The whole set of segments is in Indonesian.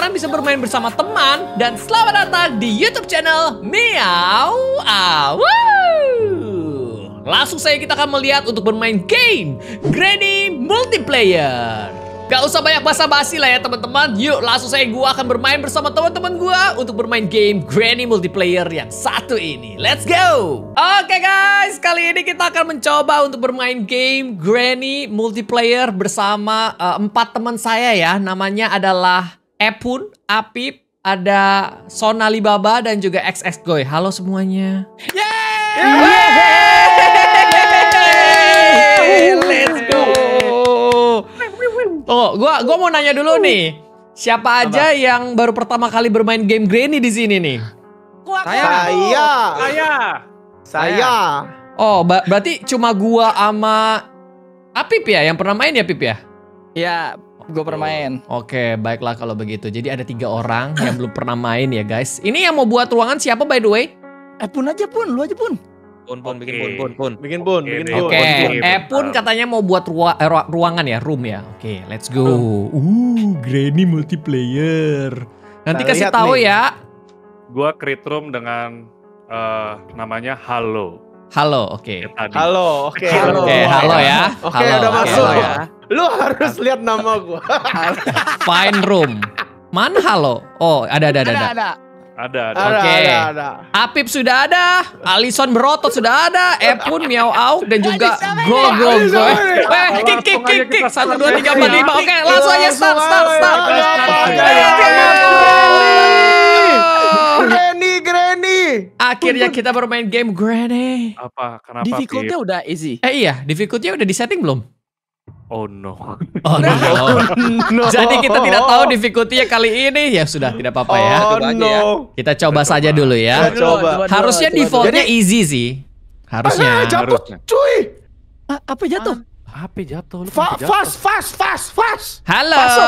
sekarang bisa bermain bersama teman dan selamat datang di YouTube channel Meow Awu. Langsung saya kita akan melihat untuk bermain game Granny Multiplayer. Gak usah banyak basa-basi lah ya teman-teman. Yuk langsung saya gua akan bermain bersama teman-teman gua untuk bermain game Granny Multiplayer yang satu ini. Let's go. Oke okay, guys, kali ini kita akan mencoba untuk bermain game Granny Multiplayer bersama uh, empat teman saya ya. Namanya adalah Epun, Apip, ada Son Alibaba dan juga XX Goy. Halo semuanya. Yeay! Let's go. Oh, gua gua mau nanya dulu nih. Siapa aja Apa? yang baru pertama kali bermain game Granny di sini nih? Gua, saya. Saya. Saya. Saya. Oh, berarti cuma gua sama Apip ya yang pernah main ya Pip ya? Ya, gue pernah main. Oke, okay, baiklah kalau begitu. Jadi ada tiga orang yang belum pernah main ya guys. Ini yang mau buat ruangan siapa by the way? Eh pun aja pun, lu aja pun. Pun pun bikin pun pun pun. Bikin pun, bikin pun. Oke, eh pun katanya mau buat rua eh, ruangan ya, room ya. Oke, okay, let's go. Uh, Granny multiplayer. Nanti kasih tahu ya. Gua create room dengan uh, namanya Halo. Halo, oke. Okay. Halo, oke. Okay. Halo. okay, halo ya. Oke, okay, udah masuk. Halo ya. Lu harus lihat nama gua. Fine room. Mana halo? Oh, ada ada ada. Ada ada. Ada ada. Oke. Okay. Ada, ada, ada. Apip sudah ada, Alison berotot sudah ada, Epun miau au dan juga go go go. Eh, eh kick kick kick kick. Satu dua tiga empat 5. Oke, langsung aja start start start. Oke. Reni Akhirnya kita bermain game Granny. Eh. Apa? Kenapa? Difficulty udah easy. Eh iya, difficulty udah di setting belum? Oh no. Oh no. Oh, no. Jadi kita tidak tahu difficulty-nya kali ini. Ya sudah, tidak apa-apa ya. Oh no. Ya. Kita coba, coba saja dulu ya. Coba. coba. coba Harusnya defaultnya easy sih. Harusnya. Ah, jatuh, Harusnya. cuy. A ah, apa jatuh? Ah, apa HP jatuh. Fa jatuh. Fast, fast, fast, fast. Halo. Fast,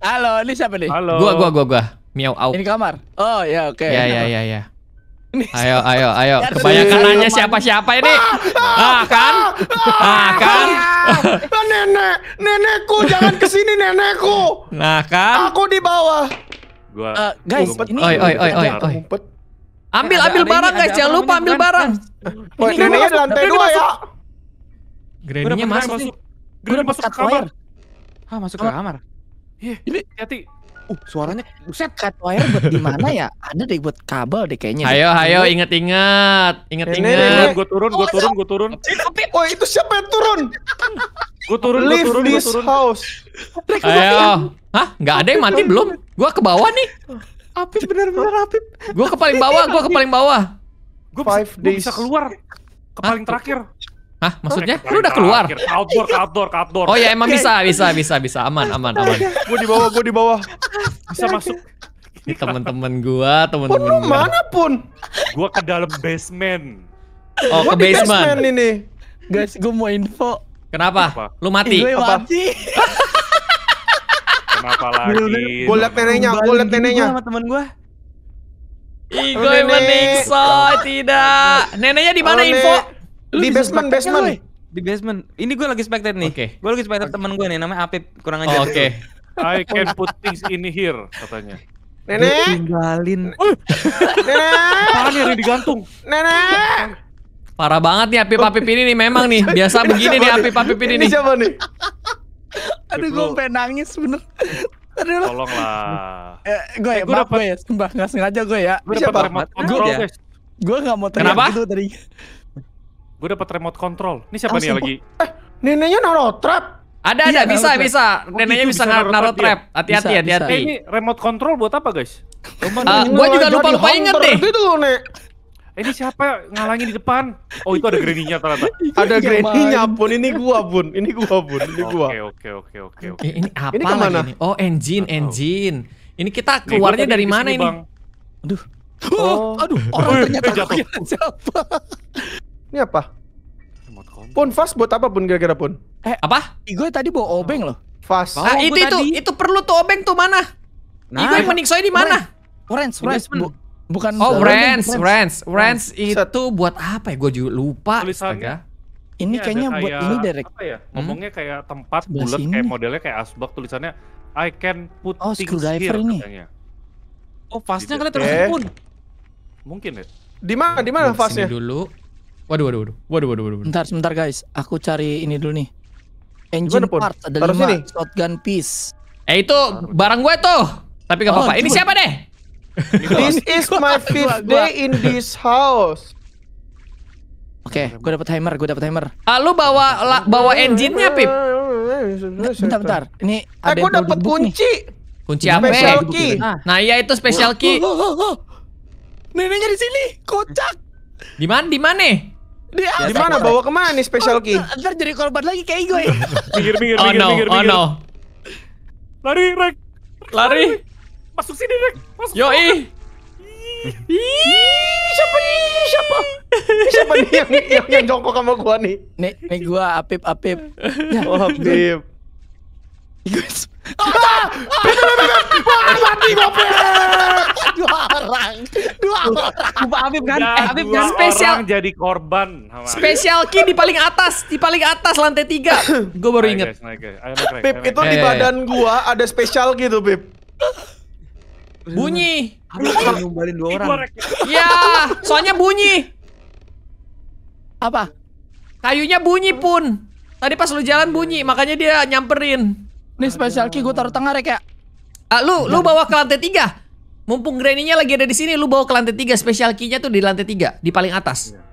Halo, ini siapa nih? Halo. Gua, gua, gua, gua. Miau au. Ini kamar. Oh ya, oke. Okay. Ya, ya, ya, ya. Ayo, ayo, ayo. Kebanyakan nanya siapa-siapa ini. Ah, ah, ah kan? Ah, ah. kan? Nenek, nenekku jangan kesini nenekku. Nah, kan? Aku di bawah. Gua uh, guys, ini oi oi oi oi. Ambil ambil barang guys, jangan lupa ambil barang. Ini ini lantai 2 ya. Granny-nya masuk. Granny masuk ke kamar. Ah, masuk ke kamar. Iya. Ini hati uh suaranya buset cut wire buat di mana ya anda deh buat kabel deh kayaknya ayo ayo inget-inget inget-inget gue turun gue oh, turun gue turun tapi oh itu siapa yang turun gue turun gue turun gue turun house ayo hah nggak ada yang mati belum gue ke bawah nih Apip bener-bener Apip gue ke paling bawah gue ke paling bawah gue bisa, bisa keluar ke paling terakhir Hah, maksudnya? Lu udah keluar? outdoor, iya. outdoor, outdoor. Oh ya, emang bisa, bisa, bisa, bisa. Aman, aman, aman. Gue di bawah, gue di bawah. Bisa masuk. Ini teman-teman gue teman-teman gua. mana pun. gue ke dalam basement. Oh, gua ke basement. basement ini. Guys, gue mau info. Kenapa? Apa? Lu mati. Gue mati. Kenapa lagi? Gue liat neneknya, gue liat neneknya. Sama temen gue. Igoy menikso, tidak. Neneknya di mana info? di basement, basement. Di basement. Ini gue lagi spectate nih. Okay. Gue lagi spectate okay. temen gue nih, namanya Apip. Kurang aja. Oh, Oke. Okay. I can put things in here, katanya. Nenek. Tinggalin. Nenek. Parah ya, nih ada digantung. Nenek. Parah banget nih api Apip ini nih memang nih. Biasa begini nih api Apip ini nih. Ini siapa nih? Aduh gue pengen nangis bener. Aduh lah. Tolonglah. Eh, gue ya, eh, maaf gue ya. Sumpah, gak sengaja gue ya. Gua siapa? Gue ya? gak mau teriak gitu tadi. Gue dapet remote control. Ini siapa oh, nih lagi? Eh, neneknya naro trap. Ada ada iya, bisa naro bisa. Oh, gitu, neneknya bisa, bisa naro, naro iya. trap. Hati-hati ya, hati-hati. Eh, ini remote control buat apa, guys? uh, ah, gue juga lupa lupa inget nih. Itu nih. Eh, ini siapa ngalangin di depan? Oh itu ada greninya ternyata. Iya, ada greninya pun. Ini gua pun. Ini gua pun. Ini gua. Oke oke oke oke. oke. Ini apa ini lagi ini? Oh engine engine. Ini kita keluarnya dari mana ini? Aduh. Oh, oh aduh, eh, orang ternyata jatuh. Siapa? Ini apa? Pun fast buat apa pun kira-kira pun? Eh apa? Igo tadi bawa obeng loh. Fast. Ah itu itu itu perlu tuh obeng tuh mana? Nah, Igo yang menikso di mana? Friends, friends bukan Oh, friends, friends, friends itu buat apa ya? Gue juga lupa. Tulisannya ini iya, kayaknya buat ini direct. Apa ya? Hmm? Ngomongnya kayak tempat bulat kayak modelnya kayak asbak tulisannya I can put oh, screwdriver ini. Oh, fastnya gitu. kalian terus pun. Mungkin ya. Di mana? Di mana nah, fastnya? Dulu. Waduh, waduh, waduh, waduh, waduh, waduh. Bentar, sebentar guys, aku cari ini dulu nih. Engine part ada lima, shotgun piece. Eh itu barang gue tuh. Tapi gak oh, apa-apa. Oh, ini siapa deh? This is my fifth day in this house. Oke, okay, gue dapet hammer, gue dapet hammer. Ah, lu bawa la, bawa engine-nya, Pip? Bentar, bentar. Ini eh, ada Aku dapat kunci. Nih. Kunci apa? Special eh? key. Ah. Nah, iya itu special oh, oh, key. Neneknya di sini. Kocak. Di mana? Di mana? Dia di mana bawa kemana nih special oh, key? Ntar jadi korban lagi kayak gue. pikir pikir oh minggir, no, pinggir. oh no. Lari, Rek. Lari. Masuk sini, Rek. Masuk. Yo Ih, siapa ini? Siapa? Siapa nih yang, yang, yang jongkok sama gua nih? Nih, nih gua Apip, Apip. Oh, Apip. ah, mati ah, Dua orang. Dua orang. Lupa Habib kan? Ya, eh, Habib kan spesial jadi korban. Spesial ki di paling atas, di paling atas lantai tiga. Gue baru inget. Pip, itu di badan gua ada spesial gitu, Pip. Bunyi. Habib nyumbalin dua orang. Ya, soalnya bunyi. Apa? Kayunya bunyi pun. Tadi pas lu jalan bunyi, makanya dia nyamperin. Nih special key gue taruh tengah rek ya. Ah, lu lu bawa ke lantai tiga. Mumpung granny-nya lagi ada di sini, lu bawa ke lantai tiga. Special key-nya tuh di lantai tiga, di paling atas. Iya.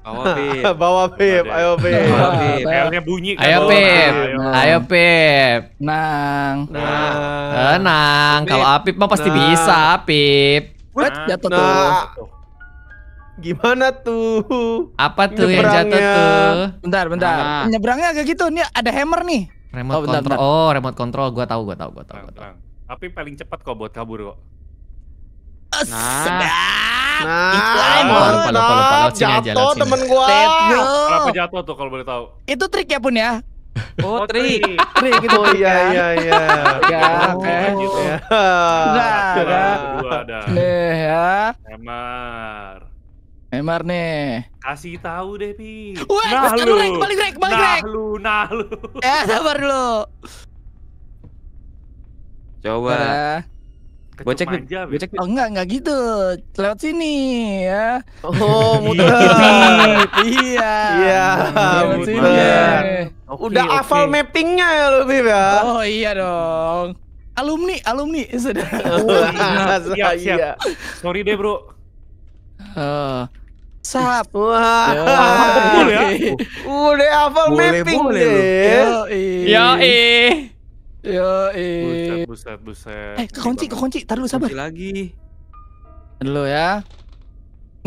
Bawa Pip. bawa Pip, ayo Pip. Bawa Pip. bunyi Ayo Pip. Ayo Pip. Nang. Nang. Tenang, kalau Apip mah pasti bisa, Apip. What? Jatuh tuh. Gimana tuh? Apa tuh yang jatuh tuh? Bentar, bentar. Nyebrangnya agak gitu. Ini ada hammer nih. Remote oh, bentar, control. Bentar. Oh, remote control. Gua tahu, gua tahu, gua tahu, gua tahu. Tapi paling cepat kok buat kabur kok. Nah. Nah, nah, nah, nah, nah, nah, nah, nah, jatuh temen gua. Kenapa jatuh tuh kalau boleh tahu? Itu trik ya pun ya. Oh, oh, trik. trik nah, Oh iya, kan? iya iya iya. Ya, kan Nah, Nah, kan? ada. Eh, ya. Emar. Neymar nih. Kasih tahu deh, Pi. Wah, nah lu, rank, balik rank, balik nah lu, nah lu. Eh, sabar dulu. Coba. Nah. Gue cek, gue cek. Oh enggak, enggak gitu. Lewat sini ya. Oh, iya. mudah. iya. Iya, lewat Okay, Udah okay. hafal mappingnya ya lu, Pi ya. Oh iya dong. Alumni, alumni sudah. Oh, iya, siap, iya. Sorry deh, Bro. Uh, Sap. Wah. Ya. Udah hafal mapping deh. Yo eh. Yo eh. Buset, buset, buset. Eh, kekunci, kekunci. Taruh dulu sabar. lagi. Dulu ya.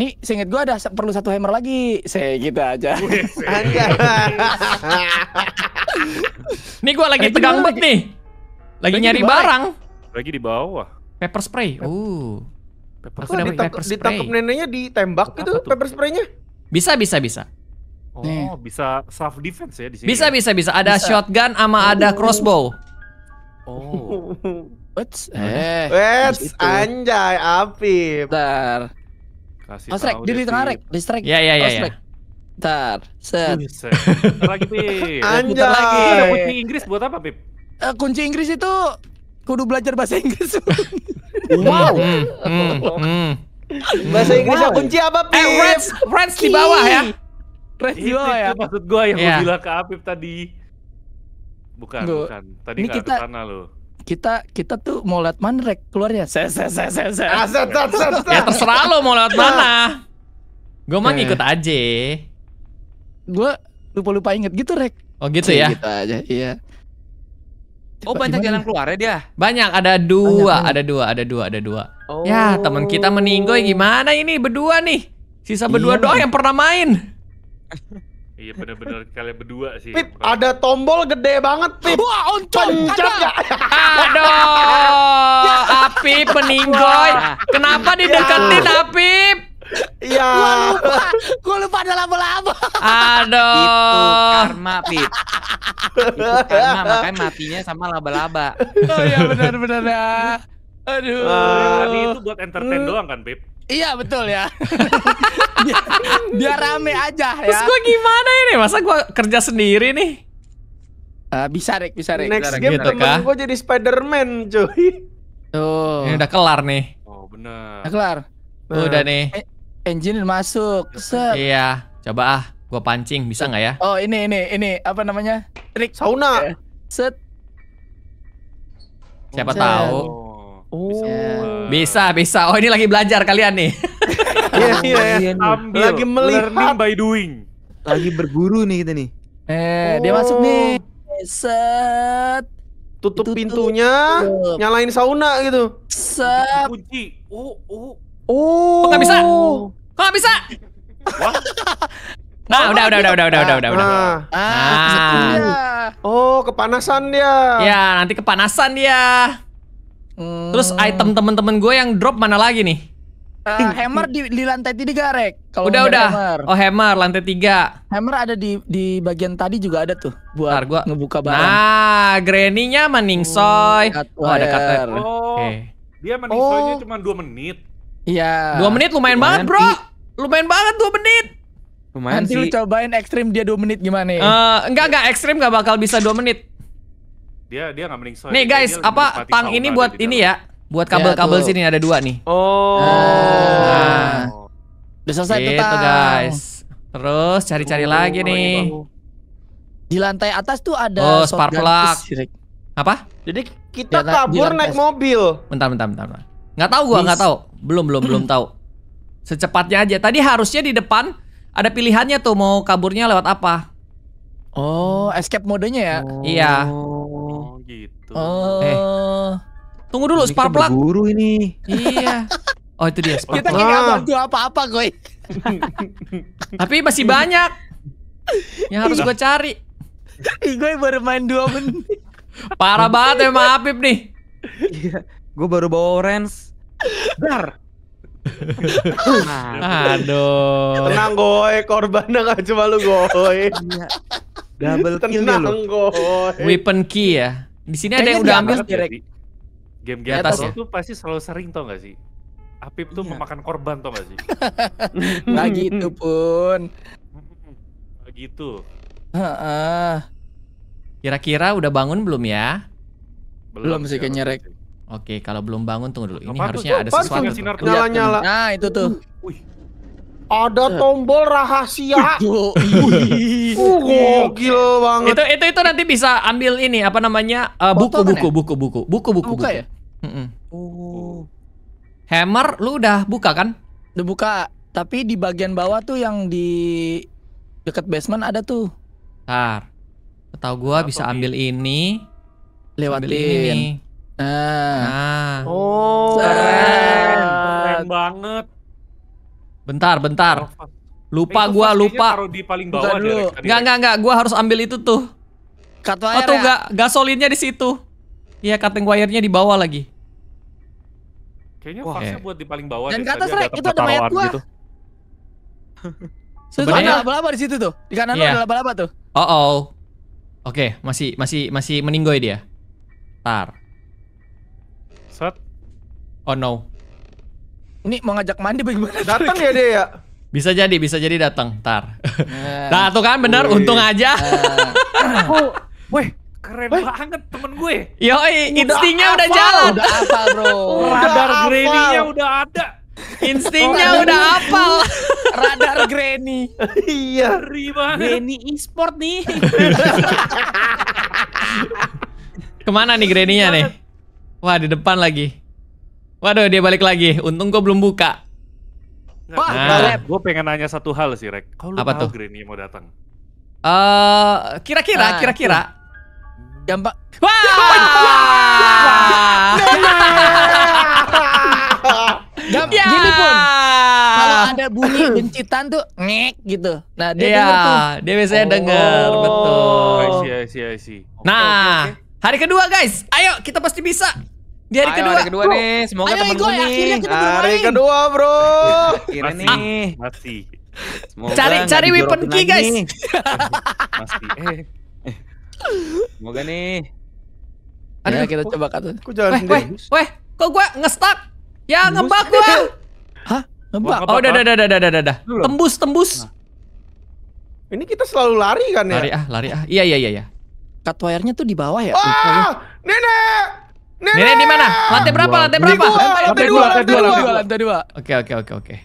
Nih, seinget gua ada perlu satu hammer lagi. Saya gitu aja. Gitu. nih gua lagi tegang banget nih. Lagi, lagi nyari barang. Lagi di bawah. Pepper spray. Uh. Pepper aku spray. ditangkap, neneknya ditembak gitu pepper spraynya? Bisa bisa bisa. Oh, Nih. bisa self defense ya di sini. Bisa ya? bisa bisa. Ada bisa. shotgun sama oh. ada crossbow. Oh. What's eh? What's anjay api. Bentar. Kasih oh, strike, dia di tengah di strike. Iya iya iya. ya. ya, ya oh, Bentar, set. lagi, Pip. Anjay. Lagi. kunci Inggris buat apa, Pip? Uh, eh, kunci Inggris itu kudu belajar bahasa Inggris. wow. Mm, mm, mm, bahasa Inggris wow. kunci apa, eh, Pip? Eh, Rans, Rans di bawah ya. Rans di bawah ya. maksud gue yang yeah. bilang ke Apip tadi. Bukan, Duh. bukan. Tadi Ini kita sana lo. Kita kita tuh mau lihat mana rek keluarnya. Saya saya saya saya. saya. Ya terserah lo mau lihat mana. Gue mah eh. ngikut aja. Gue lupa-lupa inget gitu rek. Oh gitu ya. Iya, gitu aja, iya. Oh banyak jalan keluar keluarnya dia? Banyak, ada dua, banyak, ada dua, ada dua, ada dua. Oh. Ya teman kita meninggoy gimana ini berdua nih? Sisa berdua iya. doang yang pernah main. iya benar-benar kalian berdua sih. Pip, ada tombol gede banget, Pip. Wah, oncom, ada. Aduh, Apip meninggoy. Kenapa ya dideketin Apip? Iya. Gue lupa ada laba-laba. Aduh. Itu karma, Pit. Itu karma, makanya matinya sama laba-laba. Oh iya benar benar ya. Aduh. Uh, ah. ini itu buat entertain uh. doang kan, Pip? Iya betul ya. biar, rame aja ya. Terus gue gimana ini? Masa gue kerja sendiri nih? Uh, bisa Rek, bisa Rek. Next game gitu, temen gue jadi Spiderman cuy. Tuh. Ini udah kelar nih. Oh benar. Udah kelar. Nah. Udah eh, nih. Eh, engine masuk. Set. Iya, coba ah, gua pancing bisa nggak ya? Oh, ini ini ini apa namanya? Trik sauna. Eh, set. Siapa Set. tahu. Oh. Bisa, bisa, bisa. Oh, ini lagi belajar kalian nih. Iya, iya. iya. Lagi melihat learning by doing. Lagi berguru nih kita nih. Eh, oh. dia masuk nih. Set. Tutup, Tutup pintunya, tutup. nyalain sauna gitu. Set. Kunci. Oh, oh. Oh. Kok nggak bisa? Oh. Kok nggak bisa? Nah, udah, udah, udah, udah, udah, udah, udah, udah. Ah, ah. ah oh, kepanasan dia. Ya, nanti kepanasan dia. Hmm. Terus item temen-temen gue yang drop mana lagi nih? Uh, hammer di, di lantai tiga, Rek. udah, udah. Hammer. Oh, hammer lantai tiga. Hammer ada di di bagian tadi juga ada tuh. Buat gue gua... ngebuka barang. Nah, granny-nya meningsoy. Oh, oh ada cutter. Oh, okay. dia meningsoynya oh. cuma dua menit. Iya. Dua menit lumayan, lumayan banget bro. lumayan banget dua menit. Lumayan Nanti sih. lu cobain ekstrim dia dua menit gimana? Eh uh, enggak enggak ekstrim gak bakal bisa dua menit. Dia dia nggak mending soalnya. Nih guys, apa tang ini buat ini ya? Buat kabel-kabel ya, sini ada dua nih. Oh. Nah. Udah selesai gitu, tuh guys. Terus cari-cari lagi nih. Bahu. Di lantai atas tuh ada Oh, spark plug. Apa? Jadi kita ya, kabur naik mobil. Bentar, bentar, bentar. bentar. Nggak tahu gua, nggak tahu. Belum, belum, belum tahu. Secepatnya aja. Tadi harusnya di depan ada pilihannya tuh mau kaburnya lewat apa. Oh, escape modenya ya? Oh, iya. Oh, gitu. Oh. Eh. Tunggu dulu, spark plug. ini. Iya. Oh, itu dia spark Kita nggak bantu apa-apa, gue. Tapi masih banyak yang harus gue cari. gue baru main dua menit. Parah banget emang Apip nih. Iya. Gue baru bawa orange. Dar. nah, aduh. Tenang goy, korbannya gak cuma lu goy. Iya. Double kill Tenang lu. goy. Weapon key ya. Di sini ada yang udah ambil direct. Game-game atas ya. tuh pasti selalu sering tau gak sih? Apip tuh iya. memakan korban tau gak sih? Gak gitu pun. Gak gitu. Kira-kira udah bangun belum ya? Belum, belum sih kayaknya rek. Oke, kalau belum bangun tunggu dulu. Ini harusnya ada sesuatu. nyala iya. nyala. Nah, itu tuh. Wih. Ada tombol rahasia. uh, gokil banget. Itu itu itu nanti bisa ambil ini apa namanya? Eh, buku, buku, buku, buku, buku, buku, buku. Buka ya? Oh. Hammer lu udah buka kan? Udah buka, tapi di bagian bawah tuh yang di dekat basement ada tuh. Tar. Tahu gua bisa ambil ini. lewat ini. Ah. ah. Oh. Keren. Keren banget. Bentar, bentar. Lupa gua, lupa. Taruh di paling bawah dulu. Enggak, enggak, enggak. Gua harus ambil itu tuh. Cut wire Oh, tuh enggak, ya? gasolinnya di situ. Iya, cutting wire-nya di bawah lagi. Kayaknya Wah, buat di paling bawah. Dan ke atas, Rek. Itu ada mayat gua. Gitu. Sebenarnya ada laba-laba di situ tuh. Di kanan yeah. ada laba-laba tuh. Oh, oh. Oke, okay, masih masih masih meninggoy dia. Tar. Oh no. Ini mau ngajak mandi bagaimana? Datang ya dia ya. Bisa jadi, bisa jadi datang. Tar. Nah, nah tuh kan benar, untung aja. Uh, oh, weh, keren Wih. banget temen gue. Yoi, instingnya udah, udah jalan. Udah asal bro. Radar granny-nya udah ada. Instingnya oh, udah hafal. Radar Granny. iya. Ngeri banget. Granny e-sport nih. Kemana nih Granny-nya nih? Wah, di depan lagi. Waduh, dia balik lagi. Untung gue belum buka. Wah, Gue pengen nanya satu hal sih, Rek. Kau lu Apa tahu tuh? Granny mau datang? Eh, uh, kira-kira, nah, kira-kira. Jambak. wah jam ya! gini pun kalau ada bunyi bencitan tuh ngek gitu nah dia yeah, denger tuh dia biasanya oh. denger betul I see, I see, I see. nah okay, okay. hari kedua guys ayo kita pasti bisa di hari Ayo, kedua. Hari kedua bro. nih, semoga Ayo, temen gue nih. Hari main. kedua, Bro. Akhirnya masih, nih. Masih. Semoga cari cari weapon key, guys. Masih. Eh. Semoga nih. Ayo ya, kita coba kata. Aku jalan sendiri. Weh, weh, kok gua ngestak? Ya ngebak gua. Hah? Ngebak. Oh, udah, udah, udah, udah, udah, Tembus, tembus. Nah. Ini kita selalu lari kan ya? Lari ah, lari ah. Iya, iya, iya, iya. Cut wire-nya tuh di bawah ya? Ah! Nenek! Nenek, Nenek di mana? Lantai berapa? Lantai berapa? Lantai dua, lantai dua, lantai dua, lantai dua. Oke, oke, oke, oke.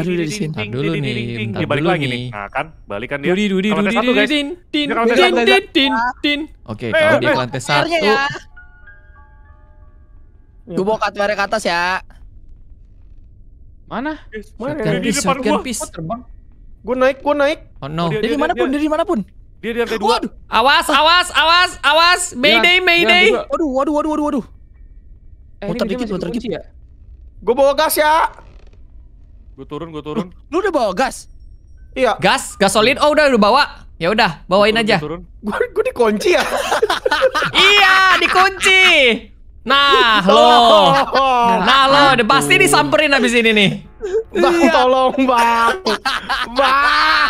Aduh di sini. Bentar dulu nih, bentar iya, dulu lagi nih. Nah kan, balik kan dia. Dudi, dudi, dudi, dudi, din, din, din, din, din, ah. din. Oke, eh, kalau eh, di eh. lantai satu. Ya. Gue bawa katuarnya ke atas ya. Mana? Shotgun piece, shotgun piece. Oh, gue naik, gue naik. Oh no. Oh, dari mana pun, dari mana pun. Dia di lantai dua. Waduh. Awas, awas, awas, awas. Mayday, mayday. Waduh, waduh, waduh, waduh, waduh. Eh, muter dikit, muter dikit. Ya? Gue bawa gas ya. Gue turun, gue turun. Lu, lu udah bawa gas? Iya. Gas, gasolin. Oh, udah udah bawa. Ya udah, bawain turun, aja. Gue gue dikunci ya. iya, dikunci. Nah, lo. Oh. Nah, lo, pasti disamperin abis ini nih. Iya. Bang, iya. tolong bang, bang,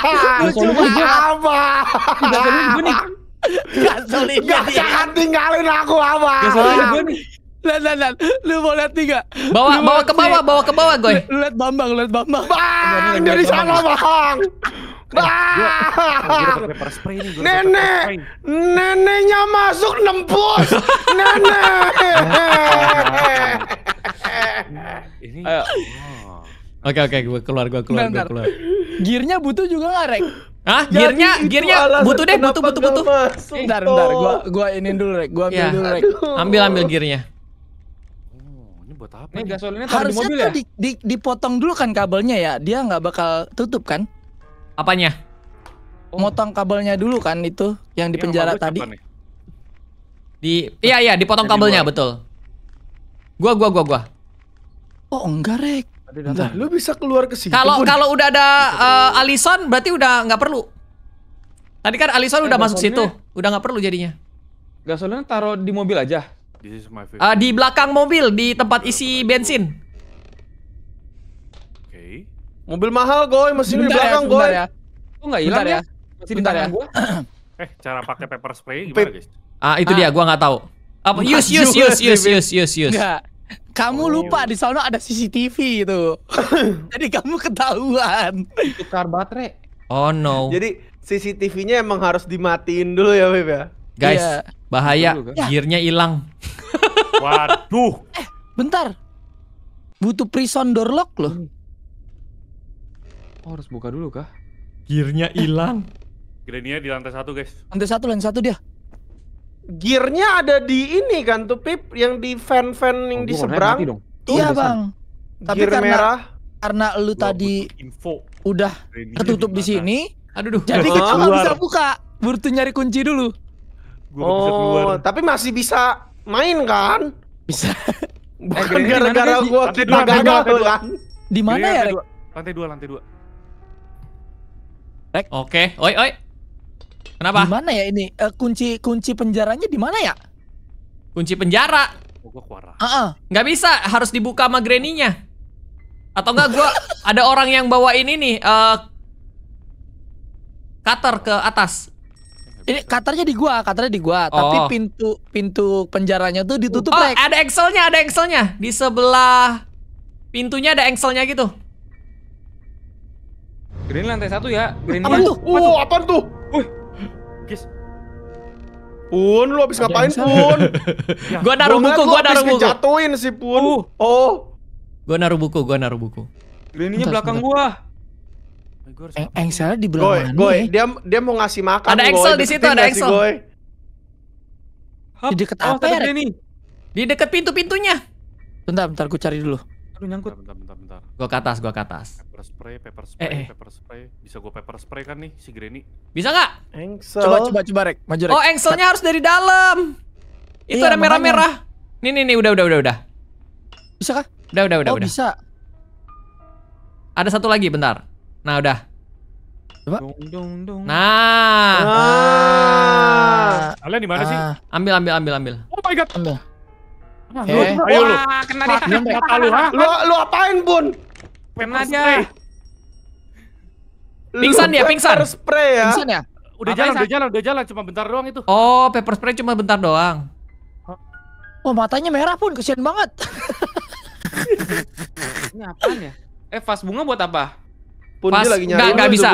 lucu bang, bang. gue nih. Gasolin Gak jangan tinggalin aku abang. Gasolin gue nih. Lihat, lihat, lihat. Lu mau lihat tiga? Bawa, lu bawa ke bawah, bawa ke bawah, gue. Lu lihat Bambang, lihat Bambang. Bang, dari sana, Bang. Eh, bang. Nenek, neneknya masuk nembus. Nenek. Ini. Ayo. Eh. Oh. Oke oke, gue keluar, gue keluar, gue keluar. Gearnya butuh juga nggak, Rek? Hah? Gearnya, gearnya butuh deh, butuh, butuh, butuh. Eh, bentar, bentar, gue gue ini dulu, Rek. Gue ambil iya. dulu, Rek. Ambil, ambil gearnya. Oh, ini buat apa? Ini gasolinnya taruh di mobil ya? di, di, dipotong dulu kan kabelnya ya, dia nggak bakal tutup kan? Apanya? Oh. Motong kabelnya dulu kan itu yang di penjara tadi. Di, iya iya dipotong kabelnya betul. Gua, gua, gua, gua. Oh enggak, Rek. Nah, lu bisa keluar ke sini. Kalau kalau udah ada uh, Alison berarti udah nggak perlu. Tadi kan Alison eh, udah masuk situ, udah nggak perlu jadinya. gasolnya taruh di mobil aja. Uh, di belakang mobil, di tempat isi bensin. Oke. Okay. Mobil mahal, goy, mesin di ya, belakang, ya, goy. nggak hilang ya? ya? mesin di ya. eh, cara pakai pepper spray gimana, guys? Ah, itu ah. dia, gua nggak tahu. use use use use use use use. Enggak kamu oh, lupa di sana ada CCTV itu. Jadi kamu ketahuan. Tukar baterai. Oh no. Jadi CCTV-nya emang harus dimatiin dulu ya, Beb ya. Guys, yeah. bahaya. Gearnya hilang. Waduh. Eh, bentar. Butuh prison door lock loh. Oh, harus buka dulu kah? Gearnya hilang. Grenia di lantai satu, guys. Lantai satu, lantai satu dia gearnya ada di ini kan tuh Pip yang di fan-fan yang oh, di seberang. tuh Iya, Bang. Tapi Gear karena merah. karena lu tadi info udah tertutup di sini. Aduh, duh. Jadi kita nggak bisa buka. Burtu nyari kunci dulu. Gua oh, bisa keluar. Oh, tapi masih bisa main kan? Bisa. Bukan eh, gara-gara gua kita gagal kan. Di mana ya, Lantai dua, lantai dua. Oke. Oi, oi. Kenapa? Di mana ya ini? Uh, kunci kunci penjaranya di mana ya? Kunci penjara. Oh, gua keluar. Heeh. Uh bisa, harus dibuka sama greninya. Atau enggak gua ada orang yang bawa ini uh, cutter ke atas. Ini katarnya di gua, katarnya di gua, oh. tapi pintu pintu penjaranya tuh ditutup. Oh, ada engselnya, ada engselnya di sebelah pintunya ada engselnya gitu. Green lantai satu ya. Green apa ya. tuh? Oh, uh, Apa tuh? Wih, Gis. Pun, lu habis ngapain, Pun? ya. Gua naruh buku, gua naruh buku. Jatuhin si Pun. Uh. Oh. Gua naruh buku, gua naruh buku. Lininya belakang bentar. gua. Eh, Engsel di belakang. Goy, goy, dia dia mau ngasih makan. Ada Engsel di situ, ada Engsel. Di dekat oh, apa ya? Ini. Di dekat pintu-pintunya. Bentar, bentar gue cari dulu lu nyangkut. Bentar, bentar, bentar. Gua ke atas, gua ke atas. Paper spray, paper eh, spray, eh, eh. paper spray. Bisa gua paper spray kan nih si Granny? Bisa nggak? Engsel. Coba coba coba rek, maju rek. Oh, engselnya harus dari dalam. Itu iya, ada merah-merah. Nih nih nih udah udah udah udah. Bisa kah? Udah udah udah. Oh, udah. bisa. Ada satu lagi bentar. Nah, udah. Coba. Dung, dung, dung. Nah. Ah. Kalian di mana sih? Ah. Ambil ambil ambil ambil. Oh my god. Ambil. Nah, eh, ayo lu. Kena dia. Mata lu, ha? Lu, lu apain, Bun? Kena dia. Pingsan ya, pingsan. Pepper spray ya. Pingsan ya? Udah ah, jalan, udah jalan, udah jalan. Cuma bentar doang itu. Oh, pepper spray cuma bentar doang. Oh, oh matanya merah pun. Kesian banget. Ini apaan ya? Eh, vas bunga buat apa? Pun vas, lagi nyari. Enggak, bisa.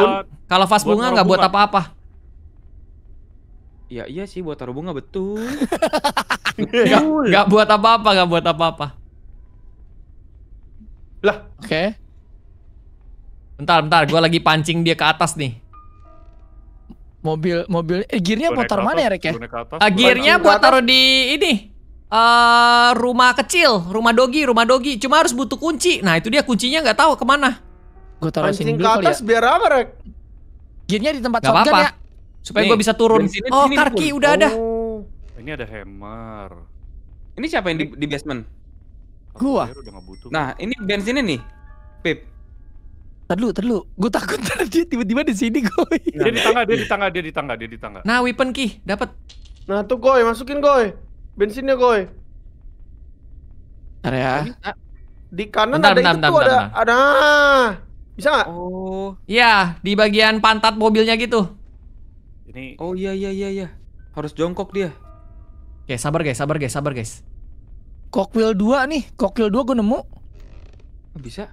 Kalau vas bunga nggak buat apa-apa. Ya iya sih buat taruh bunga betul. gak, gak buat apa-apa, gak buat apa-apa. Lah. Oke. Okay. Bentar, bentar. Gue lagi pancing dia ke atas nih. Mobil, mobil. Eh, gearnya buat taruh mana ya, Rek ya? Ah, gearnya buat taruh di ini. Uh, rumah kecil, rumah dogi, rumah dogi. Cuma harus butuh kunci. Nah itu dia kuncinya gak tau kemana. Gue taruh pancing sini dulu ke ya. atas ya. biar apa, Rek? Gearnya di tempat apa ya. Supaya gue bisa turun. oh, sini, karki udah oh. ada. Ini ada hammer. Ini siapa yang di, di basement? Gua. Nah, ini bensinnya nih. Pip. Terlu, terlu. Gue takut tadi tiba-tiba di sini, gue. Dia di tangga, dia di tangga, dia di tangga, dia di tangga. Nah, weapon key, dapat. Nah, tuh gue masukin gue Bensinnya gue. Bentar ya. Ah, di kanan bentar, ada bentar, itu bentar, ada bentar. ada. Nah, bisa nggak? Oh. Iya, di bagian pantat mobilnya gitu. Ini Oh iya iya iya iya. Harus jongkok dia. Oke, sabar guys, sabar guys, sabar guys. Cockwheel 2 nih, Cockwheel 2 gue nemu. Oh, bisa.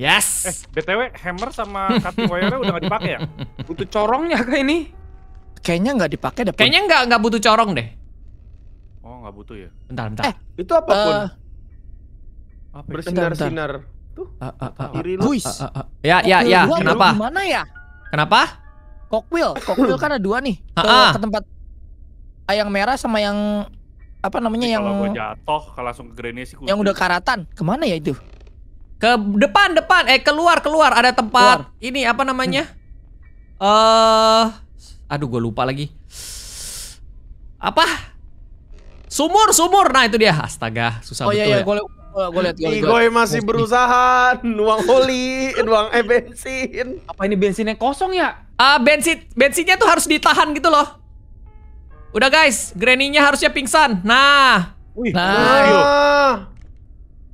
Yes. Eh, BTW hammer sama cutting wire udah gak dipakai ya? Butuh corongnya kayak ini? Kayaknya nggak dipakai deh. Kayaknya nggak nggak butuh corong deh. Oh, nggak butuh ya. Bentar, bentar. Eh, itu eh, apa Uh, apa ya? Bersinar-sinar. Tuh. Uh, uh, uh, uh, Uh, uh, uh. Ya, ya, ya. Kenapa? Gimana ya? Kenapa? Cockwheel. Cockwheel kan ada dua nih. Ah, ke, ke ah. tempat yang merah sama yang apa namanya yang kalau gue jatuh kalau langsung ke grannya sih yang udah karatan kemana ya itu ke depan depan eh keluar keluar ada tempat keluar. ini apa namanya hmm. eh hmm. uh, aduh gue lupa lagi apa sumur sumur nah itu dia astaga susah oh, iya, betul iya, iya. ya gue gue lihat gue masih berusaha nuang oli nuang eh bensin apa ini bensinnya kosong ya ah uh, bensin bensinnya tuh harus ditahan gitu loh Udah guys, Granny-nya harusnya pingsan. Nah. Wih, nah. Ayo.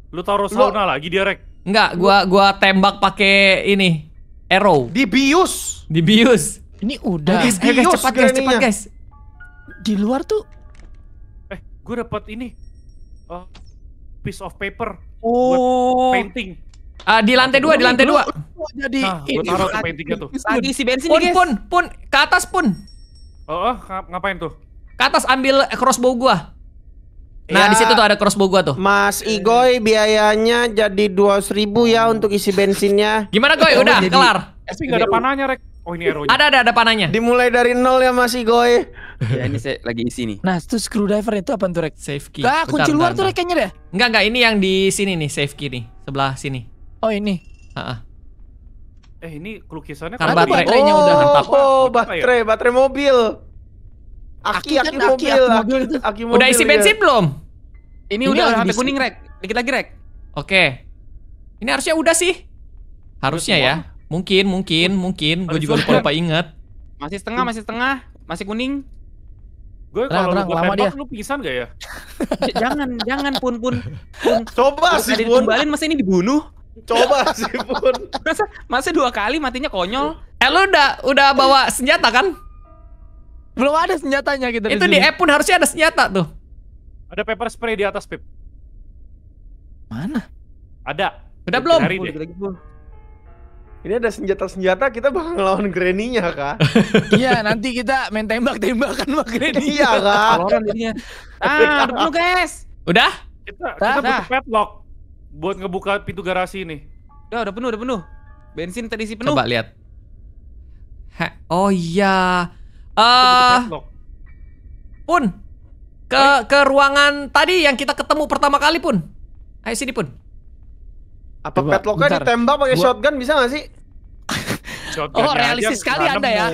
Lu taruh sauna lagi dia, Rek. Enggak, gua gua tembak pakai ini. Arrow. Dibius. Dibius. Ini udah. Dibius, Ayo guys, eh, cepat guys, cepat guys. Di luar tuh. Eh, gua dapat ini. Oh, piece of paper. Oh. Buat painting. Uh, di lantai dua, di lantai dua. Jadi, nah, taruh paintingnya tuh. Lagi si bensin pun, guys. Pun, pun, ke atas pun. Oh, oh, ngapain tuh? Ke atas ambil crossbow gua. Nah, ya, di situ tuh ada crossbow gua tuh. Mas Igoy biayanya jadi 200.000 ya untuk isi bensinnya. Gimana Goy? Udah, oh, jadi, kelar. Tapi eh, enggak ada panahnya, Rek. Oh, ini arrow Ada ada ada panahnya. Dimulai dari nol ya Mas Igoy. ya ini saya lagi isi nih. Nah, itu screwdriver itu apa tuh, Rek? Safe key. Ah, kunci luar bentar, tuh Rek kayaknya deh. Enggak, enggak, ini yang di sini nih, safe key nih. Sebelah sini. Oh, ini. Heeh. Eh ini lukisannya kan ya? baterainya oh, udah mantap. Oh, baterai, ya? baterai mobil aki aki, akhir mobil, aki, mobil, Udah isi bensin iya. belum? Ini, udah sampai kuning rek. Dikit lagi rek. Oke. Ini harusnya udah sih. Harusnya ya. Mungkin, mungkin, mungkin. Gue juga lupa lupa inget. Masih setengah, masih setengah, masih kuning. Gue kalau lu lama dia. lu pingsan gak ya? jangan, jangan pun pun. pun. Coba sih pun. balin masa ini dibunuh. Coba sih pun. masa masa dua kali matinya konyol. Eh lu udah udah bawa senjata kan? belum ada senjatanya gitu. Itu di, app pun harusnya ada senjata tuh. Ada paper spray di atas pip. Mana? Ada. Udah belum? ini ada senjata-senjata kita bakal ngelawan Granny-nya kak iya, nanti kita main tembak-tembakan sama Granny. Iya kak Ah, udah belum, guys? Udah? Kita, kita nah. butuh padlock buat ngebuka pintu garasi ini. Udah, udah penuh, udah penuh. Bensin tadi sih penuh. Coba lihat. oh iya. Uh, pun ke eh? ke ruangan tadi yang kita ketemu pertama kali pun. Ayo sini pun. Apa padlocknya ditembak pakai Gua... shotgun bisa gak sih? shotgun oh realistis sekali anda ya.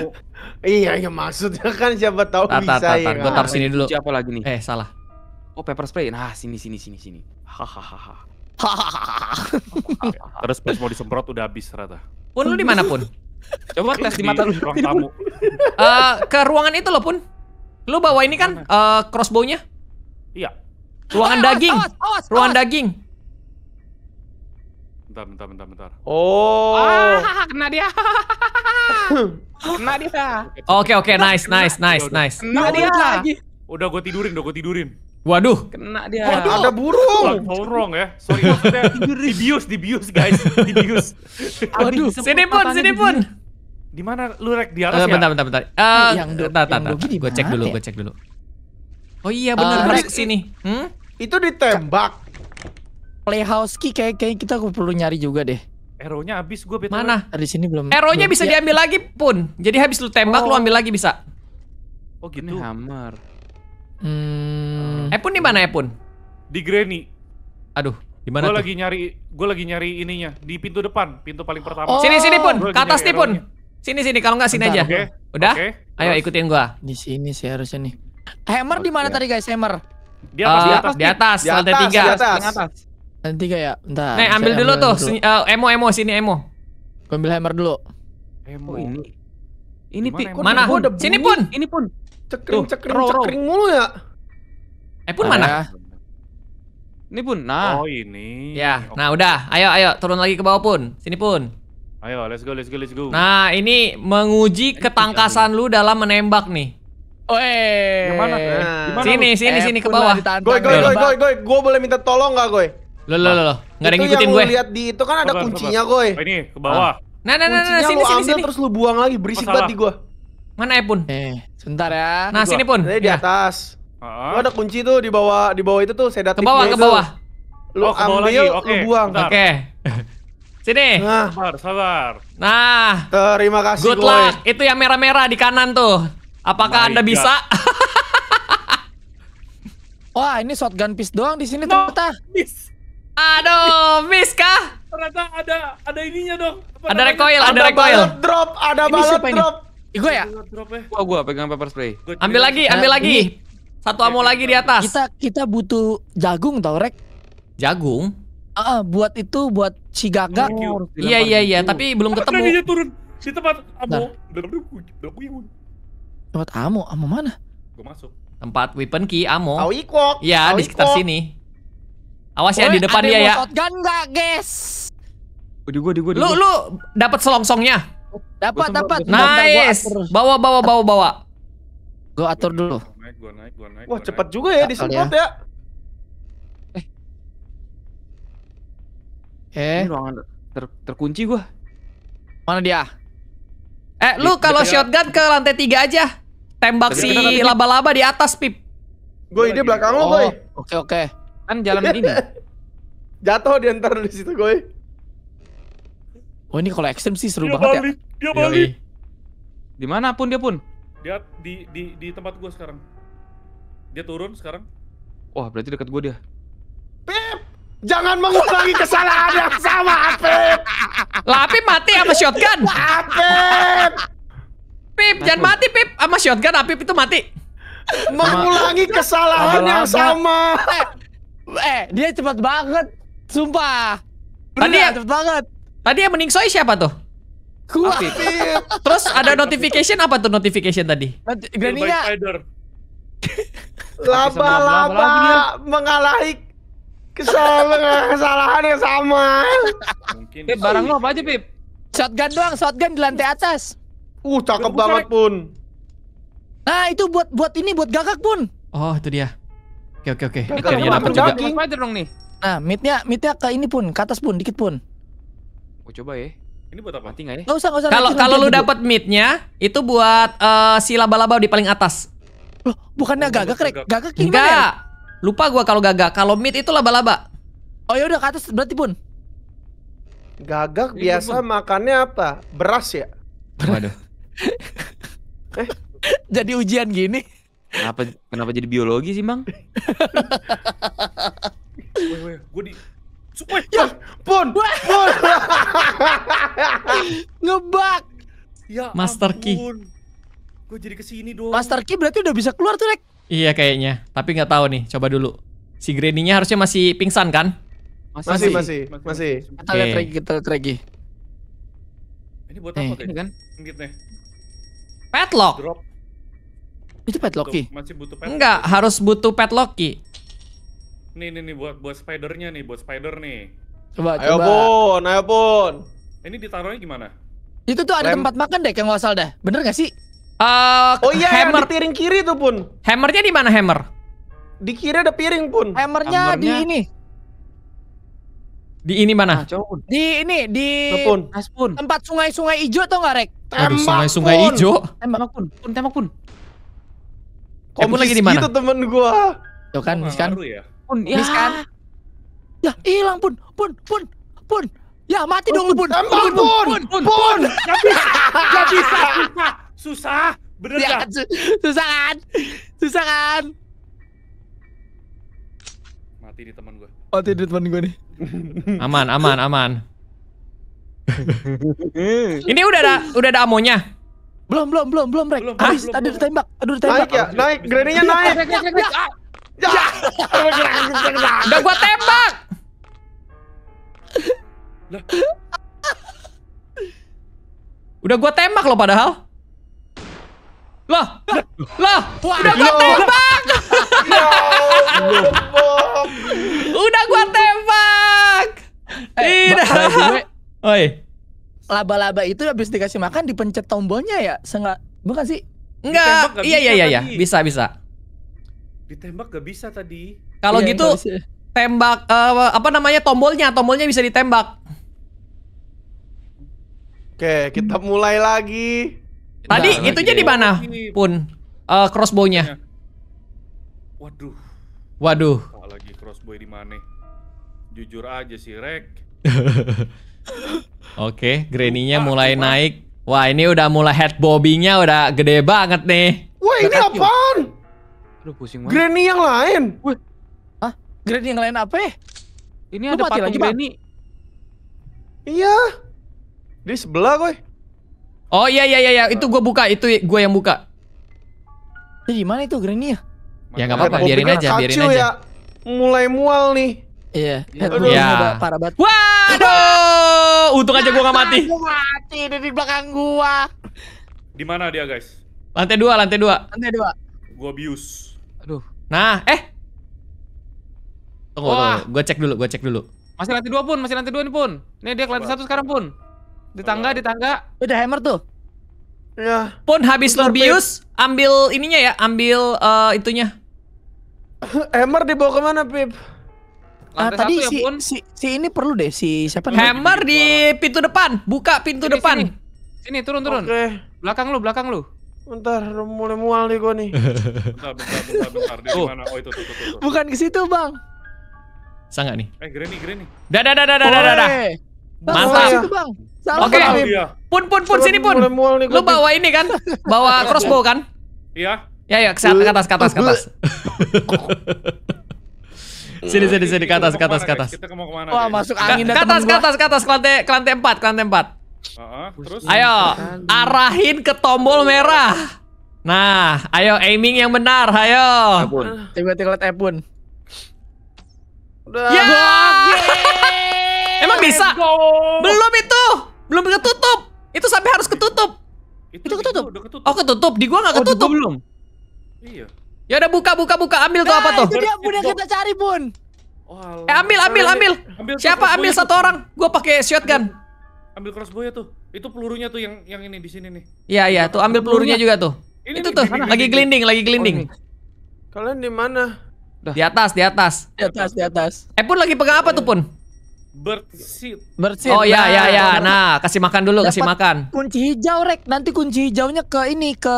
Iya, ya maksudnya kan siapa tahu tata, bisa tata, tar, ya. Gue kan? taruh sini dulu. Siapa lagi nih? Eh salah. Oh pepper spray. Nah sini sini sini sini. Hahaha. Hahaha. Terus pas mau disemprot udah habis rata. Pun lu di mana pun? Coba tes di mata lu ruang tamu. uh, ke ruangan itu lo pun. Lu bawa ini kan uh, crossbow-nya? Iya. Ruangan awas, daging. Awas, awas, ruangan daging. Bentar, bentar, bentar, bentar. Oh. Ah, kena dia. kena dia. Oke, oke, okay, okay, nice, nice, nice, nice. Kena dia. Udah gua tidurin, udah gue tidurin. Waduh. Kena dia. Waduh, ada burung. Burung ya. Sorry maksudnya dibius, dibius guys, dibius. Waduh, sini pun, sini pun. Di mana lu rek di atas eh, ya? Bentar, bentar, bentar. Eh, uh, yang bentar, bentar, Gue cek dulu, ya? gue cek dulu. Oh iya ah. benar uh, harus kesini. Hmm? Itu ditembak. Playhouse key kayak kayak kita perlu nyari juga deh. Eronya habis gue betul. Mana? Di sini belum. Eronya bisa ya. diambil lagi pun. Jadi habis lu tembak oh. lu ambil lagi bisa. Oh gitu. Ini hammer. Hmm. Epun di mana Epun? Di Granny. Aduh, di mana? Gue lagi nyari, gue lagi nyari ininya di pintu depan, pintu paling pertama. Oh. Sini sini pun, ke atas nih pun. Sini sini, kalau nggak sini Bentar, aja. Okay. Udah? Okay. Ayo ikutin gue Di sini sih harusnya nih. Hammer eh, okay. di mana tadi guys? Hammer? Di atas, uh, di atas, di atas, lantai tiga. Di atas. Lantai tiga ya. Bentar. Nih ambil dulu tuh, dulu. uh, emo emo sini emo. Gua ambil hammer dulu. Emo. Oh, ini. Ini pun, Mana? Sini pun. Ini pun. Cekring, Tuh, cekring, row, cekring row. mulu ya. Eh pun mana? Ini pun, nah. Oh ini. Ya, nah udah. Ayo, ayo, turun lagi ke bawah pun. Sini pun. Ayo, let's go, let's go, let's go. Nah, ini menguji ini ketangkasan lu dalam menembak nih. Oh, eh. Gimana? Gimana nah. Sini, sini, eh, sini ke bawah. Goy, goy, goy, goy, goy. gue boleh minta tolong nggak, goy? Lo, lo, lo, lo. Nggak ada yang ngikutin gue. Ya? lihat di itu kan ada kuncinya, goy. Oh, ini ke bawah. Nah, nah, nah, nah, sini, sini, sini. terus lu buang lagi. Berisik banget di gue. Mana ya, pun? Eh, sebentar ya. Nah, sini Pun. Ini di ya. atas. Lu ada kunci tuh di bawah di bawah itu tuh saya Ke bawah, ke bawah. Lu oh, ambil, Oke. lu buang. Oke. Okay. Sini. Nah, sabar, sabar. Nah, terima kasih. Good boy. luck. Itu yang merah-merah di kanan tuh. Apakah My Anda God. bisa? Wah, ini shotgun piece doang di sini no, ternyata. Miss. Aduh, miss kah? Ternyata ada ada ininya dong. Apa ada recoil, ada, ada recoil. Ada drop, ada drop. Ih, gue ya? ya? Gua gua pegang paper spray. Ambil lagi, ambil nah, lagi. Satu ammo lagi di atas. Kita kita butuh jagung tau, Rek. Jagung? Ah, uh, buat itu buat si Gaga. Oh, iya iya iya, tapi belum ketemu. Dia turun di tempat ammo. Nah. Tempat ammo, ammo mana? Gua masuk. Tempat weapon key ammo. Au oh, ikwok. Iya, oh, di sekitar sini. Awas ya di depan dia ya. Shotgun enggak, guys? Di gua, di gua, Lu lu dapat selongsongnya? Dapat, dapat. Nice. Bawa, bawa, bawa, bawa. Gue atur dulu. Gua naik, gua naik, gua naik. Wah, cepat juga ya disemprot ya. ya. Eh. Ini eh. ruangan terkunci gua. Mana dia? Eh, lu kalau shotgun ke lantai tiga aja. Tembak si laba-laba di atas, Pip. Gue ide belakang lu, Boy. Oh, oke, oke. Kan jalan gini. Jatuh di antara di situ, gue. Oh ini kalau ekstrim sih seru dia banget ya. balik, ya. Dia balik. Dimanapun pun dia pun. Dia di di di tempat gue sekarang. Dia turun sekarang. Wah berarti dekat gue dia. Pip, jangan mengulangi kesalahan yang sama, Pip. Lapi mati sama shotgun. Pip. Pip, jangan mati Pip sama shotgun. Apip itu mati. Mengulangi kesalahan yang sama. Eh, eh dia cepat banget. Sumpah. Bener, Tadi ya- banget. Tadi yang meningsoi siapa tuh? Gua. Terus ada notification apa tuh notification tadi? Grania. Laba-laba mengalahi kesalahan kesalahan yang sama. Mungkin. Pip, barang lo apa aja, Pip? Shotgun doang, shotgun di lantai atas. Uh, cakep banget, Pun. Nah, itu buat buat ini buat gagak, Pun. Oh, itu dia. Oke, oke, oke. Itu dia dapat juga. dong nih. Nah, mitnya mitnya ke ini pun, ke atas pun, dikit pun. Gua coba ya. Ini buat apa? Mati gak ya? Gak usah, gak usah. Kalau kalau lu dapat mid-nya itu buat uh, si laba-laba di paling atas. Loh, bukannya oh, gagak, krek? Gagak gimana? Enggak. Ya, Lupa gua kalau gagak. Kalau mid itu laba-laba. Oh ya udah ke atas berarti pun. Gagak Ini biasa bun. makannya apa? Beras ya? Waduh. eh, jadi ujian gini. Kenapa kenapa jadi biologi sih, Bang? gue di Wih, ya, pun, pun. Ngebak. Ya Master ampun. Key. Gue jadi kesini dong. Master Key berarti udah bisa keluar tuh, Rek. Iya kayaknya, tapi nggak tahu nih. Coba dulu. Si Granny-nya harusnya masih pingsan kan? Masih, masih, masih. masih. masih. Kita okay. lihat lagi, kita lihat lagi. Ini buat eh, apa, eh, kan? nih. Padlock. Drop. Itu padlock key. Masih butuh padlock. Enggak, harus butuh padlock key. Nih nih nih buat buat spidernya nih, buat spider nih. Coba ayo coba. Pun, ayo pun. Ini ditaruhnya gimana? Itu tuh ada Lem. tempat makan deh yang asal deh. Bener gak sih? Uh, oh iya, hammer di piring kiri tuh pun. Hammernya di mana hammer? Di kiri ada piring pun. Hammernya, hammernya... di ini. Di ini mana? Ah, di ini di Lepun. Aspun. Tempat sungai-sungai hijau tau nggak, Rek? Tembak sungai-sungai hijau. Tembak pun, pun tembak pun. Kamu lagi di mana? Itu temen gua. Tuh kan, kan. Pun, ya. Miss kan? Ya, hilang pun, pun, pun, pun. Ya, mati dong pun. Pun, pun, pun, pun. pun. Gak bisa, gak bisa. Susah, susah. Bener ya, kan? Susah kan? Susah kan? Mati nih teman gue. Mati nih teman gue nih. aman, aman, aman. Ini udah ada udah ada amonya. Belum, belum, belum, belum, Rek. Belum, Habis, tadi ditembak. Aduh, ditembak. Naik ya, naik. Grenenya ya, ya, naik. Ya, Ya. Ya. Udah gua tembak. Udah gua tembak loh padahal. Loh, loh, udah gua tembak. Ya udah gua tembak. Eh, Tidak. Oi. Laba-laba itu habis dikasih makan dipencet tombolnya ya? Sengak. bukan sih? Enggak. Iya, iya iya iya iya, bisa bisa. Ditembak gak bisa tadi. Kalau iya, gitu tembak uh, apa namanya tombolnya, tombolnya bisa ditembak. Oke, kita mulai lagi. Tadi nah, itunya di mana? Iya. Pun uh, eh, crossbow iya. Waduh. Waduh. Oh, lagi crossbow di mana? Jujur aja sih, Rek. Oke, okay, mulai naik. Wah, ini udah mulai head bobbingnya udah gede banget nih. Wah, ini apaan? Aduh pusing banget. Granny yang lain. Wih. Hah? Granny yang lain apa Ini ada patung lagi, Granny. Iya. Di sebelah gue. Oh iya iya iya, iya. itu gue buka, itu gue yang buka. Ya itu Granny ya? Ya nggak apa-apa, biarin aja, biarin ya. aja. Ya, mulai mual nih. Iya. iya. Aduh, ya. parah banget. Waduh! Untung aja gua gak mati. Gua mati di belakang gua. Di mana dia, guys? Lantai dua, lantai dua. Lantai dua. Gua bius. Aduh. Nah, eh. Tunggu, Wah. tunggu. Gue cek dulu, gue cek dulu. Masih lantai dua pun, masih lantai dua nih pun. ini dia lantai satu sekarang pun. Di tangga, di tangga. Udah hammer tuh. Ya. Pun habis Lorbius, ambil ininya ya, ambil uh, itunya. hammer dibawa kemana, Pip? Lantai ah, tadi ya, si, pun. si si ini perlu deh si siapa nih? Hammer di pintu depan. Buka pintu sini, depan. Sini. sini turun turun. Okay. Belakang lu, belakang lu. Bentar, mulai mual nih gua nih. bentar, bentar, bentar, bentar. Di oh. mana? Oh, itu itu, itu, tuh, Bukan ke situ, Bang. Sangat nih. Eh, Granny, Granny. Dah, dah, dah, dah, dah, dah, dah. Mantap. Situ, Bang. Salah Oke. Okay. Iya. Pun, pun, pun sini, pun. Mulai mual nih, Lu bawa ini kan? Bawa crossbow kan? Iya. Ya, ya, ke atas, ke atas, ke atas. sini, sini, sini, ke atas, ke atas, ke atas. Kita mau kemana? Wah, masuk angin. Ke atas, ke atas, ke atas, ke lantai, ke lantai 4, ke lantai 4 terus ayo arahin ke tombol merah. Nah, ayo aiming yang benar, ayo. Tiba-tiba lihat Epun. Udah. Ya! Emang bisa? Belum itu. Belum ketutup. Itu sampai harus ketutup. Itu, itu ketutup. ketutup. Oh, ketutup. Di gua nggak oh, ketutup. belum. Iya. Ya udah buka buka buka ambil nah, tuh apa tuh? dia udah kita cari, Bun. Oh, eh ambil ambil ambil. ambil Siapa ambil satu orang? Gua pakai shotgun ambil crossbow ya tuh. Itu pelurunya tuh yang yang ini di sini nih. Iya iya, tuh ambil pelurunya, juga tuh. Ini itu nih, tuh, lagi glinding lagi glinding. Oh, Kalian di mana? Di atas, di atas. Di atas, di atas. Eh pun lagi pegang apa tuh pun? Bersih bersih. Oh iya nah, iya iya. Nah, kasih makan dulu, Dapat kasih makan. Kunci hijau, Rek. Nanti kunci hijaunya ke ini ke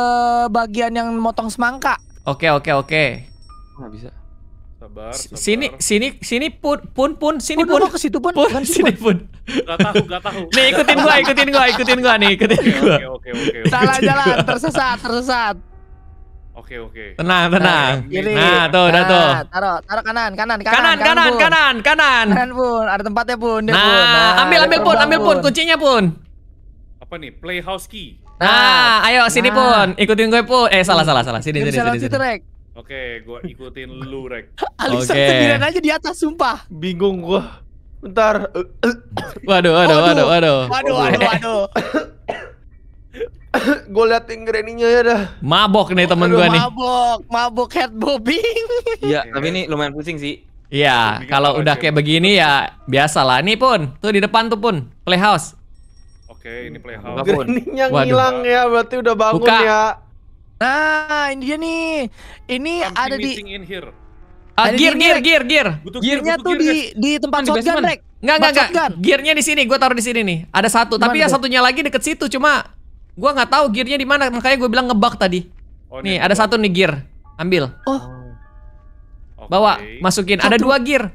bagian yang motong semangka. Oke, oke, oke. Enggak bisa. Sabar, sabar. Sini sini sini pun pun pun sini pun. pun ke situ pun. pun. sini pun. Gak tahu, gak tahu. Nih ikutin gua, ikutin gua, ikutin gua nih, ikutin gua. Oke, oke, oke. Salah jalan, tersesat, tersesat. Oke oke. Tenang nah, tenang. Nah, tuh udah nah, tuh. Taruh taruh kanan kanan kanan kanan kanan kanan kanan. pun ada tempatnya pun. Nah, pun. nah ambil ambil pun ambil pun kuncinya pun. Apa nih playhouse key? Nah, nah. ayo sini pun ikutin gue pun. Eh salah salah salah sini sini sini sini. Bisa sini, sini. Oke, gua ikutin lu, Rek. Alisa okay. sendirian aja di atas, sumpah. Bingung gua. Bentar. waduh, waduh, waduh, waduh. Waduh, waduh, waduh. gue liatin granny-nya ya dah. Mabok nih temen gua nih. Mabok, mabok head bobbing. Iya, tapi ini lumayan pusing sih. Iya, kalau udah kayak begini ya biasa lah. Nih pun, tuh di depan tuh pun, playhouse. Oke, ini playhouse. Granny-nya ngilang ya, berarti udah bangun ya. Nah, ini dia nih. Ini I'm ada di in here. Uh, gear, gear, gear, gear, gear. Gearnya tuh di di tempat oh, shotgun, Rek. Enggak, enggak, enggak. Gearnya di sini, gua taruh di sini nih. Ada satu, Dimana tapi ya satunya lagi deket situ cuma gua nggak tahu gearnya di mana, makanya gue bilang ngebak tadi. Oh, nih, ada satu nih gear. Ambil. Oh. oh. Bawa, masukin. Ada dua gear.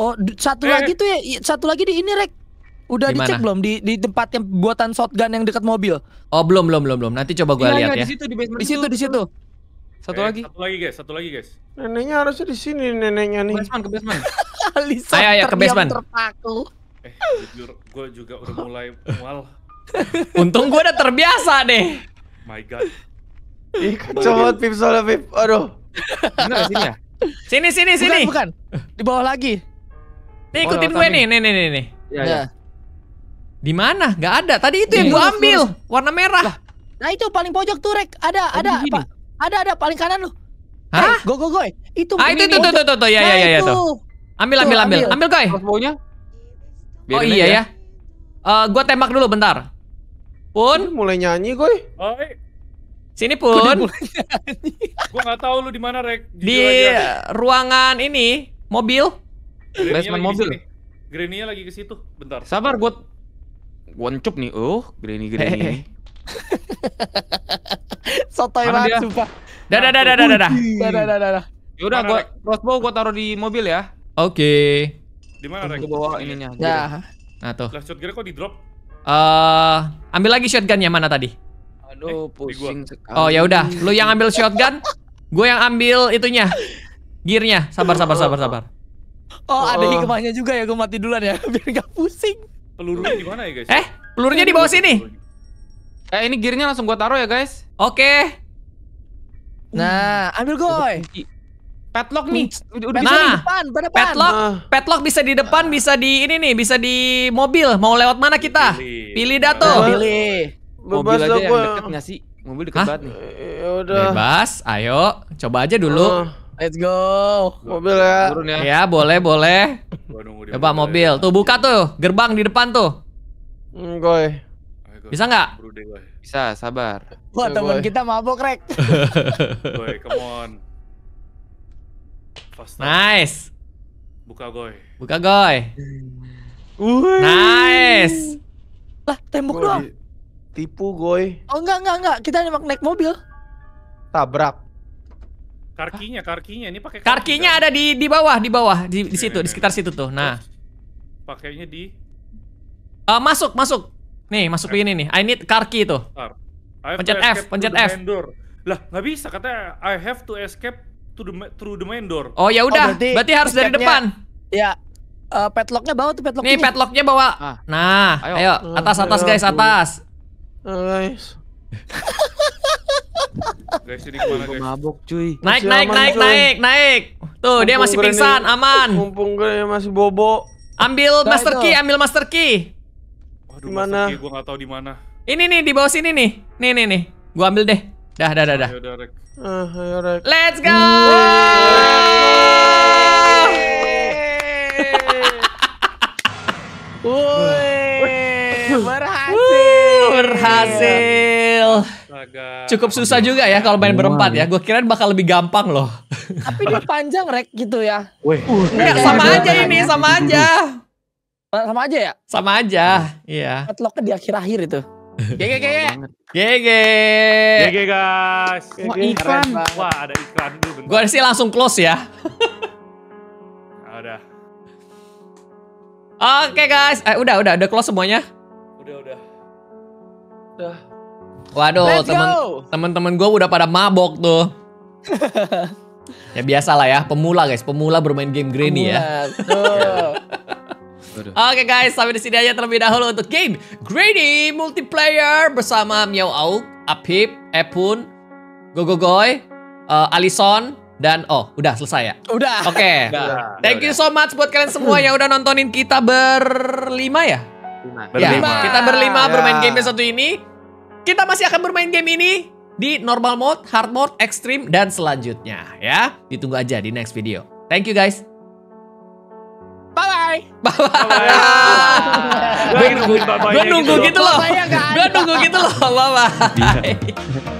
Oh, satu eh. lagi tuh ya, satu lagi di ini, Rek. Udah dicek belum di di tempat yang buatan shotgun yang dekat mobil? Oh, belum belum belum belum. Nanti coba gua iya, iya, lihat ya. Di situ di basement. Di situ di situ. Satu eh, lagi. Satu lagi guys, satu lagi guys. Neneknya harusnya di sini neneknya nih. Basement ke basement. Alisa ayo, ayo, ke basement. terpaku. Eh, jujur gue juga udah mulai mual. Untung gue udah terbiasa deh. My god. Ih, kacau banget Pip soalnya Pip. Aduh. Benar sini ya? Sini sini sini. Bukan, bukan. Di bawah lagi. Nih ikutin gue nih. Nih nih nih nih. Ya, ya. ya. Di mana? Gak ada. Tadi itu yang iya, gua iya, ambil, iya, warna merah. nah itu paling pojok tuh, Rek. Ada, ada, Ada, ada paling kanan lu. Hah? Hey, eh, go go go. Eh. Itu ah, itu, itu, itu, itu, itu, ya, nah, ya, ya, ya, tuh. Ambil, ambil, ambil, ambil, koi. Crossbownya. Oh iya ya. Uh, gua tembak dulu bentar. Pun mulai nyanyi gue. Oi. Sini pun. gue nggak tahu lu di mana rek. di ruangan ini mobil. Basement mobil. Grenia lagi ke situ. Bentar. Sabar, gue Woncup nih, oh gede nih gede nih. Sotoy banget sumpah. Dah dah dah dah dah dah. Dah dah dah dah. Yaudah gua crossbow gua taruh di mobil ya. Oke. Di mana Rek? Gua bawa ininya. Ya. Nah tuh. Lah shotgun kok di drop? Eh, uh, ambil lagi shotgunnya mana tadi? Aduh, eh, pusing sekali. Oh ya udah, lu yang ambil shotgun, gue yang ambil itunya. Gearnya. Sabar sabar sabar sabar. Oh, oh, ada hikmahnya juga ya gue mati duluan ya biar gak pusing. Pelurunya di mana ya, guys? Eh, pelurunya di bawah sini. Eh, ini gearnya langsung gua taruh ya, guys. Oke. Okay. Nah, ambil goy. Padlock nih. Udah bisa nah, di depan, depan. Padlock, nah. padlock bisa di depan, bisa di ini nih, bisa di mobil. Mau lewat mana kita? Pilih, Pilih dah tuh. Pilih. Mobil Bebas aja yang deket gak sih? Mobil deket Hah? banget nih. Yaudah. Eh, Bebas, ayo. Coba aja dulu. Uh. Let's go. Mobil ya. Turun ya. Ya, boleh, boleh. Coba mobil. Tuh buka tuh, gerbang di depan tuh. Hmm, goy Bisa nggak? Bisa, sabar. Wah, teman kita mabok, Rek. Goy, come on. nice. Buka, Goy. Buka, Goy. Nice. Lah, tembok doang. Tipu, Goy. Oh, enggak, enggak, enggak. Kita naik mobil. Tabrak. Karkinya, karkinya ini pakai Karkinya ada di di bawah, di bawah, di, di situ, di sekitar situ tuh. Nah. Pakainya di uh, masuk, masuk. Nih, masuk ini nih. I need karki itu. Pencet F, pencet F. Lah, nggak bisa katanya I have to escape to the through the main door. Oh ya oh, udah, oh, berarti, berarti harus dari depan. Ya. Uh, padlocknya bawa tuh petlock Nih padlocknya bawa. Ah. Nah, ayo. ayo atas atas guys, atas. Guys. Guys, ini guys? Mabuk cuy. Naik naik aman, naik cuy. naik naik. Tuh, Mumpung dia masih pingsan, ini. aman. Mumpung gue masih bobo. Ambil master key, ambil master key. Waduh, dimana? master key gua tahu di mana. Ini nih di bawah sini nih. Nih nih nih. Gua ambil deh. Dah dah dah dah. Ayo, Rek. Uh, ayo, Rek. Let's go. Woi, berhasil. Berhasil. Astaga. Cukup susah juga ya kalau main berempat ya. ya. Gue kira bakal lebih gampang loh. Tapi dia panjang rek gitu ya. Wih. Uh, iya, Nggak, iya, sama iya, aja ini, sama aja. Sama aja ya? Sama aja. Iya. Headlocknya di akhir-akhir itu. Gege, gege, gege, guys. Wah iklan. Wah ada iklan dulu Gue sih langsung close ya. ya. udah. Oke guys, eh, udah udah udah close semuanya. Udah udah. Udah. Waduh, teman-teman gue udah pada mabok tuh. ya biasa lah ya, pemula guys, pemula bermain game Granny ya. Oke okay guys, sampai di sini aja terlebih dahulu untuk game Granny multiplayer bersama Miao Au, Apip, Epun, Gogogoy, uh, Alison, dan oh udah selesai ya udah oke okay. thank you so much buat kalian semua yang udah nontonin kita berlima ya, ya berlima. Ya, kita berlima ya. bermain iya. game yang satu ini kita masih akan bermain game ini di normal mode, hard mode, extreme, dan selanjutnya ya. Ditunggu aja di next video. Thank you guys. Bye-bye. bye Gue nunggu gitu loh. Gitu Gue nunggu gitu loh. Bye-bye. Iya.